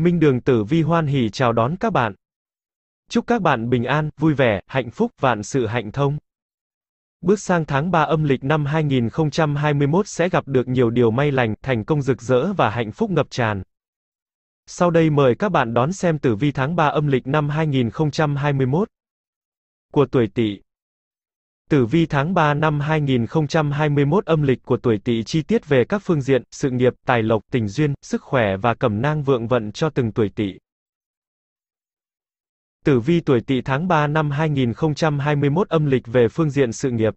Minh Đường Tử Vi hoan hỉ chào đón các bạn. Chúc các bạn bình an, vui vẻ, hạnh phúc, vạn sự hạnh thông. Bước sang tháng 3 âm lịch năm 2021 sẽ gặp được nhiều điều may lành, thành công rực rỡ và hạnh phúc ngập tràn. Sau đây mời các bạn đón xem tử vi tháng 3 âm lịch năm 2021 của tuổi Tỵ. Tử vi tháng 3 năm 2021 âm lịch của tuổi Tỵ chi tiết về các phương diện sự nghiệp, tài lộc, tình duyên, sức khỏe và cẩm nang vượng vận cho từng tuổi Tỵ. Tử vi tuổi Tỵ tháng 3 năm 2021 âm lịch về phương diện sự nghiệp.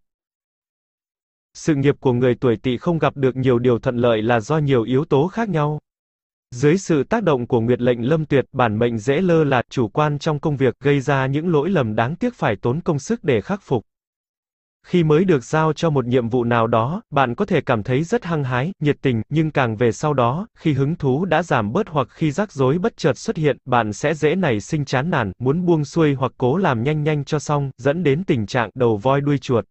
Sự nghiệp của người tuổi Tỵ không gặp được nhiều điều thuận lợi là do nhiều yếu tố khác nhau. Dưới sự tác động của nguyệt lệnh lâm tuyệt, bản mệnh dễ lơ là chủ quan trong công việc gây ra những lỗi lầm đáng tiếc phải tốn công sức để khắc phục khi mới được giao cho một nhiệm vụ nào đó, bạn có thể cảm thấy rất hăng hái, nhiệt tình, nhưng càng về sau đó, khi hứng thú đã giảm bớt hoặc khi rắc rối bất chợt xuất hiện, bạn sẽ dễ nảy sinh chán nản, muốn buông xuôi hoặc cố làm nhanh nhanh cho xong, dẫn đến tình trạng đầu voi đuôi chuột.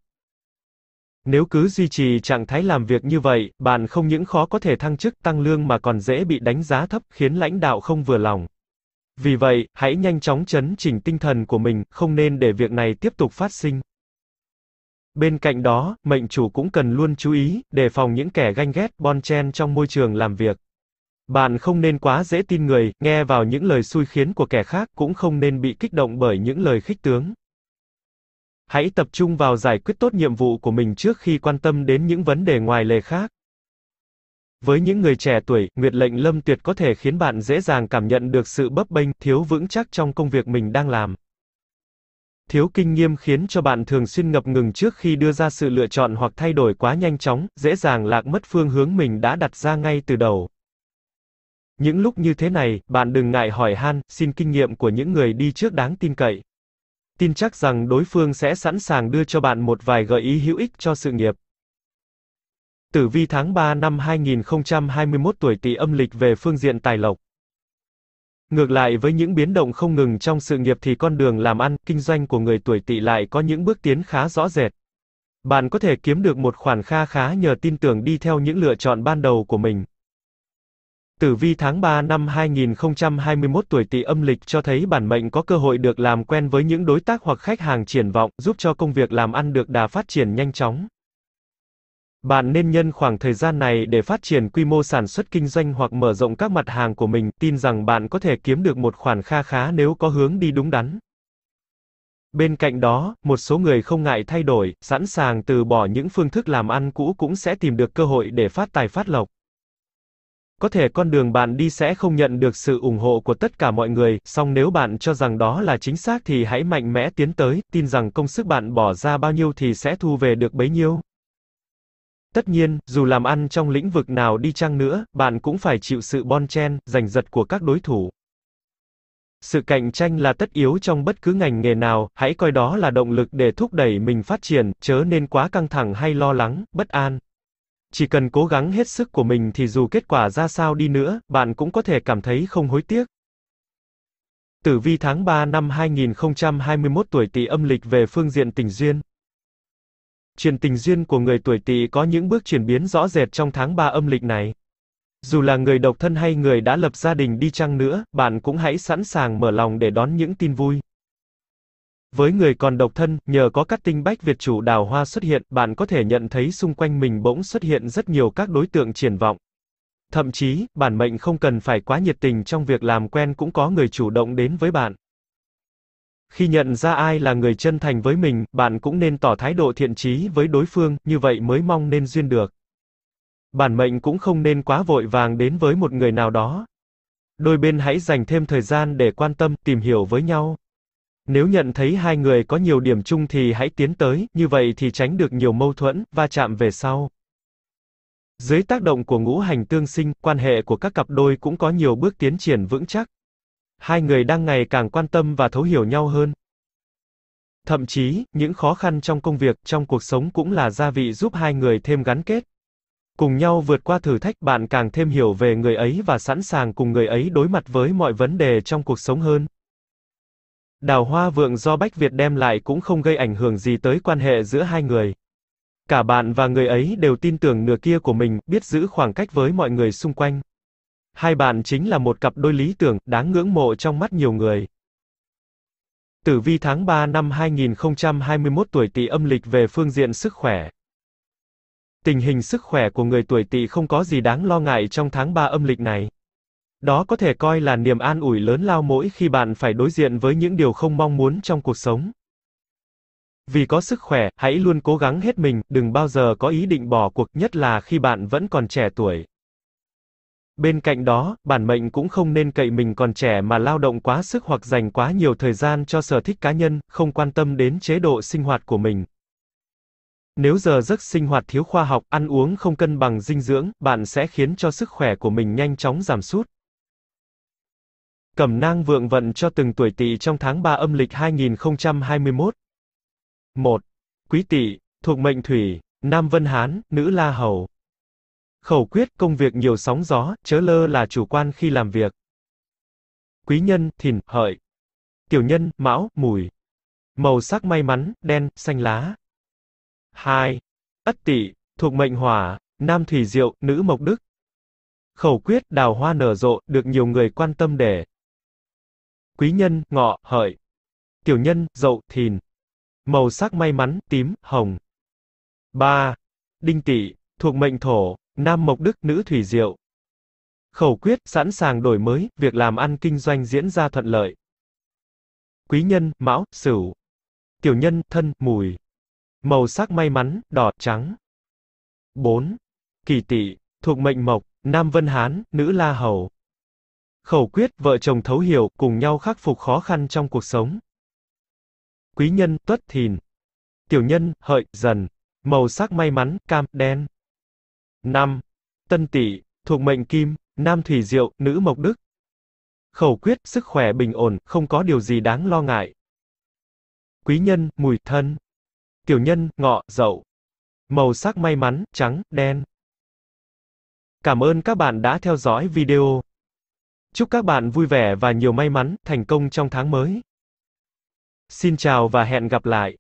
Nếu cứ duy trì trạng thái làm việc như vậy, bạn không những khó có thể thăng chức tăng lương mà còn dễ bị đánh giá thấp, khiến lãnh đạo không vừa lòng. Vì vậy, hãy nhanh chóng chấn chỉnh tinh thần của mình, không nên để việc này tiếp tục phát sinh. Bên cạnh đó, mệnh chủ cũng cần luôn chú ý, đề phòng những kẻ ganh ghét, bon chen trong môi trường làm việc. Bạn không nên quá dễ tin người, nghe vào những lời xui khiến của kẻ khác, cũng không nên bị kích động bởi những lời khích tướng. Hãy tập trung vào giải quyết tốt nhiệm vụ của mình trước khi quan tâm đến những vấn đề ngoài lề khác. Với những người trẻ tuổi, Nguyệt lệnh lâm tuyệt có thể khiến bạn dễ dàng cảm nhận được sự bấp bênh, thiếu vững chắc trong công việc mình đang làm. Thiếu kinh nghiệm khiến cho bạn thường xuyên ngập ngừng trước khi đưa ra sự lựa chọn hoặc thay đổi quá nhanh chóng, dễ dàng lạc mất phương hướng mình đã đặt ra ngay từ đầu. Những lúc như thế này, bạn đừng ngại hỏi han, xin kinh nghiệm của những người đi trước đáng tin cậy. Tin chắc rằng đối phương sẽ sẵn sàng đưa cho bạn một vài gợi ý hữu ích cho sự nghiệp. Tử vi tháng 3 năm 2021 tuổi Tỵ âm lịch về phương diện tài lộc. Ngược lại với những biến động không ngừng trong sự nghiệp thì con đường làm ăn, kinh doanh của người tuổi tỵ lại có những bước tiến khá rõ rệt. Bạn có thể kiếm được một khoản kha khá nhờ tin tưởng đi theo những lựa chọn ban đầu của mình. Tử vi tháng 3 năm 2021 tuổi tỵ âm lịch cho thấy bản mệnh có cơ hội được làm quen với những đối tác hoặc khách hàng triển vọng, giúp cho công việc làm ăn được đà phát triển nhanh chóng. Bạn nên nhân khoảng thời gian này để phát triển quy mô sản xuất kinh doanh hoặc mở rộng các mặt hàng của mình, tin rằng bạn có thể kiếm được một khoản kha khá nếu có hướng đi đúng đắn. Bên cạnh đó, một số người không ngại thay đổi, sẵn sàng từ bỏ những phương thức làm ăn cũ cũng sẽ tìm được cơ hội để phát tài phát lộc. Có thể con đường bạn đi sẽ không nhận được sự ủng hộ của tất cả mọi người, song nếu bạn cho rằng đó là chính xác thì hãy mạnh mẽ tiến tới, tin rằng công sức bạn bỏ ra bao nhiêu thì sẽ thu về được bấy nhiêu. Tất nhiên, dù làm ăn trong lĩnh vực nào đi chăng nữa, bạn cũng phải chịu sự bon chen, giành giật của các đối thủ. Sự cạnh tranh là tất yếu trong bất cứ ngành nghề nào, hãy coi đó là động lực để thúc đẩy mình phát triển, chớ nên quá căng thẳng hay lo lắng, bất an. Chỉ cần cố gắng hết sức của mình thì dù kết quả ra sao đi nữa, bạn cũng có thể cảm thấy không hối tiếc. Tử vi tháng 3 năm 2021 tuổi Tỵ âm lịch về phương diện tình duyên truyền tình duyên của người tuổi Tỵ có những bước chuyển biến rõ rệt trong tháng 3 âm lịch này. Dù là người độc thân hay người đã lập gia đình đi chăng nữa, bạn cũng hãy sẵn sàng mở lòng để đón những tin vui. Với người còn độc thân, nhờ có các tinh bách Việt chủ đào hoa xuất hiện, bạn có thể nhận thấy xung quanh mình bỗng xuất hiện rất nhiều các đối tượng triển vọng. Thậm chí, bản mệnh không cần phải quá nhiệt tình trong việc làm quen cũng có người chủ động đến với bạn. Khi nhận ra ai là người chân thành với mình, bạn cũng nên tỏ thái độ thiện trí với đối phương, như vậy mới mong nên duyên được. Bản mệnh cũng không nên quá vội vàng đến với một người nào đó. Đôi bên hãy dành thêm thời gian để quan tâm, tìm hiểu với nhau. Nếu nhận thấy hai người có nhiều điểm chung thì hãy tiến tới, như vậy thì tránh được nhiều mâu thuẫn, va chạm về sau. Dưới tác động của ngũ hành tương sinh, quan hệ của các cặp đôi cũng có nhiều bước tiến triển vững chắc hai người đang ngày càng quan tâm và thấu hiểu nhau hơn. Thậm chí, những khó khăn trong công việc, trong cuộc sống cũng là gia vị giúp hai người thêm gắn kết. Cùng nhau vượt qua thử thách, bạn càng thêm hiểu về người ấy và sẵn sàng cùng người ấy đối mặt với mọi vấn đề trong cuộc sống hơn. Đào hoa vượng do Bách Việt đem lại cũng không gây ảnh hưởng gì tới quan hệ giữa hai người. Cả bạn và người ấy đều tin tưởng nửa kia của mình, biết giữ khoảng cách với mọi người xung quanh. Hai bạn chính là một cặp đôi lý tưởng, đáng ngưỡng mộ trong mắt nhiều người. Tử vi tháng 3 năm 2021 tuổi tỵ âm lịch về phương diện sức khỏe. Tình hình sức khỏe của người tuổi tỵ không có gì đáng lo ngại trong tháng 3 âm lịch này. Đó có thể coi là niềm an ủi lớn lao mỗi khi bạn phải đối diện với những điều không mong muốn trong cuộc sống. Vì có sức khỏe, hãy luôn cố gắng hết mình, đừng bao giờ có ý định bỏ cuộc, nhất là khi bạn vẫn còn trẻ tuổi. Bên cạnh đó, bản mệnh cũng không nên cậy mình còn trẻ mà lao động quá sức hoặc dành quá nhiều thời gian cho sở thích cá nhân, không quan tâm đến chế độ sinh hoạt của mình. Nếu giờ giấc sinh hoạt thiếu khoa học, ăn uống không cân bằng dinh dưỡng, bạn sẽ khiến cho sức khỏe của mình nhanh chóng giảm sút. Cẩm nang vượng vận cho từng tuổi tỵ trong tháng 3 âm lịch 2021. 1. Quý tỵ, thuộc mệnh thủy, nam vân hán, nữ la hầu. Khẩu quyết công việc nhiều sóng gió, chớ lơ là chủ quan khi làm việc. Quý nhân, thìn, hợi. Tiểu nhân, mão, mùi. Màu sắc may mắn, đen, xanh lá. 2. Ất tỵ, thuộc mệnh hỏa, nam thủy diệu, nữ mộc đức. Khẩu quyết đào hoa nở rộ được nhiều người quan tâm để. Quý nhân, ngọ, hợi. Tiểu nhân, dậu, thìn. Màu sắc may mắn, tím, hồng. 3. Đinh tỵ, thuộc mệnh thổ, Nam Mộc Đức, nữ Thủy Diệu. Khẩu quyết, sẵn sàng đổi mới, việc làm ăn kinh doanh diễn ra thuận lợi. Quý nhân, mão, sửu. Tiểu nhân, thân, mùi. Màu sắc may mắn, đỏ, trắng. 4. Kỳ tỵ, thuộc mệnh mộc, nam Vân Hán, nữ La Hầu. Khẩu quyết, vợ chồng thấu hiểu, cùng nhau khắc phục khó khăn trong cuộc sống. Quý nhân, tuất thìn. Tiểu nhân, hợi, dần. Màu sắc may mắn, cam, đen năm Tân Tỵ, thuộc mệnh Kim, nam thủy diệu, nữ mộc đức. Khẩu quyết, sức khỏe bình ổn, không có điều gì đáng lo ngại. Quý nhân, mùi thân. Tiểu nhân, ngọ, dậu. Màu sắc may mắn, trắng, đen. Cảm ơn các bạn đã theo dõi video. Chúc các bạn vui vẻ và nhiều may mắn, thành công trong tháng mới. Xin chào và hẹn gặp lại.